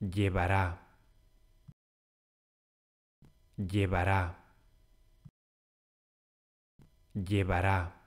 llevará, llevará, llevará.